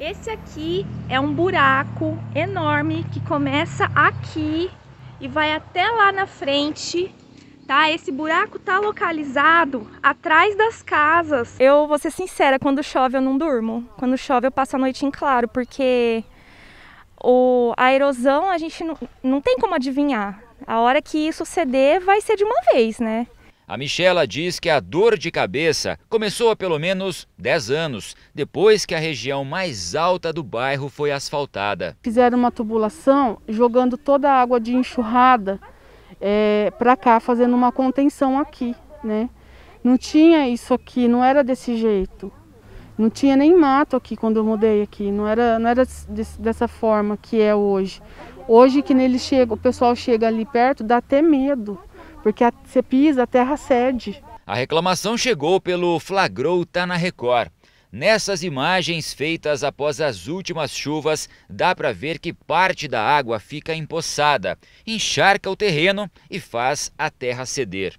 Esse aqui é um buraco enorme que começa aqui e vai até lá na frente, tá? Esse buraco tá localizado atrás das casas. Eu vou ser sincera, quando chove eu não durmo. Quando chove eu passo a noite em claro, porque o, a erosão a gente não, não tem como adivinhar. A hora que isso ceder vai ser de uma vez, né? A Michela diz que a dor de cabeça começou há pelo menos 10 anos, depois que a região mais alta do bairro foi asfaltada. Fizeram uma tubulação jogando toda a água de enxurrada é, para cá, fazendo uma contenção aqui. Né? Não tinha isso aqui, não era desse jeito. Não tinha nem mato aqui quando eu mudei aqui, não era, não era dessa forma que é hoje. Hoje que nele chega, o pessoal chega ali perto, dá até medo porque a, você pisa, a terra cede. A reclamação chegou pelo Flagrou Tá na Record. Nessas imagens feitas após as últimas chuvas, dá para ver que parte da água fica empoçada, encharca o terreno e faz a terra ceder.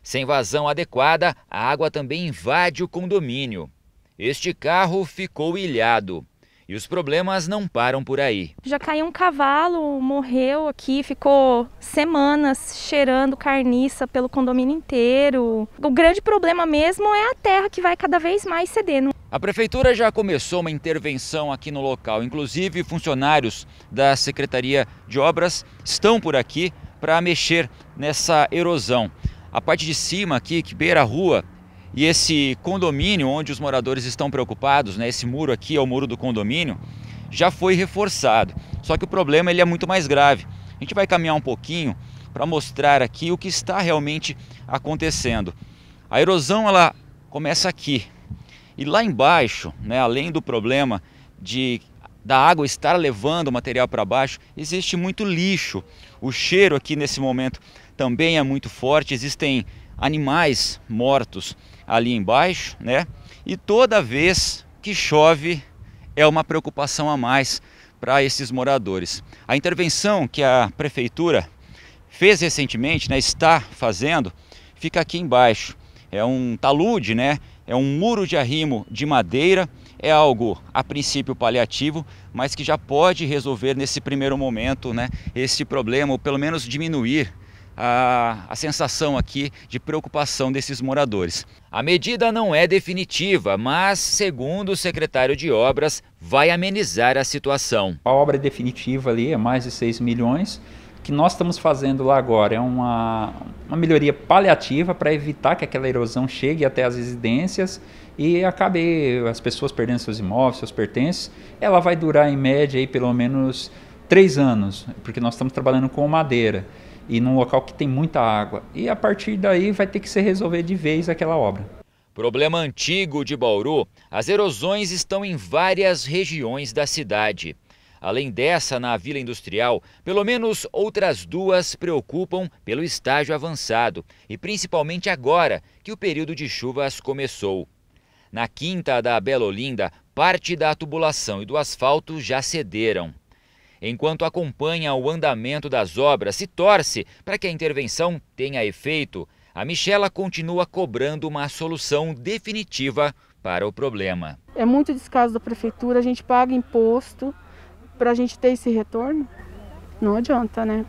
Sem vazão adequada, a água também invade o condomínio. Este carro ficou ilhado. E os problemas não param por aí. Já caiu um cavalo, morreu aqui, ficou semanas cheirando carniça pelo condomínio inteiro. O grande problema mesmo é a terra que vai cada vez mais cedendo. A prefeitura já começou uma intervenção aqui no local, inclusive funcionários da Secretaria de Obras estão por aqui para mexer nessa erosão. A parte de cima aqui, que beira a rua, e esse condomínio onde os moradores estão preocupados, né, esse muro aqui é o muro do condomínio, já foi reforçado. Só que o problema ele é muito mais grave. A gente vai caminhar um pouquinho para mostrar aqui o que está realmente acontecendo. A erosão ela começa aqui. E lá embaixo, né, além do problema de da água estar levando o material para baixo, existe muito lixo. O cheiro aqui nesse momento também é muito forte. Existem animais mortos ali embaixo, né? E toda vez que chove é uma preocupação a mais para esses moradores. A intervenção que a prefeitura fez recentemente, né, está fazendo, fica aqui embaixo. É um talude, né? É um muro de arrimo de madeira, é algo a princípio paliativo, mas que já pode resolver nesse primeiro momento, né, esse problema, ou pelo menos diminuir a, a sensação aqui de preocupação desses moradores. A medida não é definitiva, mas, segundo o secretário de obras, vai amenizar a situação. A obra definitiva ali é mais de 6 milhões. O que nós estamos fazendo lá agora é uma, uma melhoria paliativa para evitar que aquela erosão chegue até as residências e acabe as pessoas perdendo seus imóveis, seus pertences. Ela vai durar em média aí pelo menos três anos, porque nós estamos trabalhando com madeira e num local que tem muita água. E a partir daí vai ter que se resolver de vez aquela obra. Problema antigo de Bauru, as erosões estão em várias regiões da cidade. Além dessa, na Vila Industrial, pelo menos outras duas preocupam pelo estágio avançado e principalmente agora que o período de chuvas começou. Na quinta da Bela Olinda, parte da tubulação e do asfalto já cederam enquanto acompanha o andamento das obras, se torce para que a intervenção tenha efeito, a Michela continua cobrando uma solução definitiva para o problema. É muito descaso da prefeitura, a gente paga imposto para a gente ter esse retorno. Não adianta, né?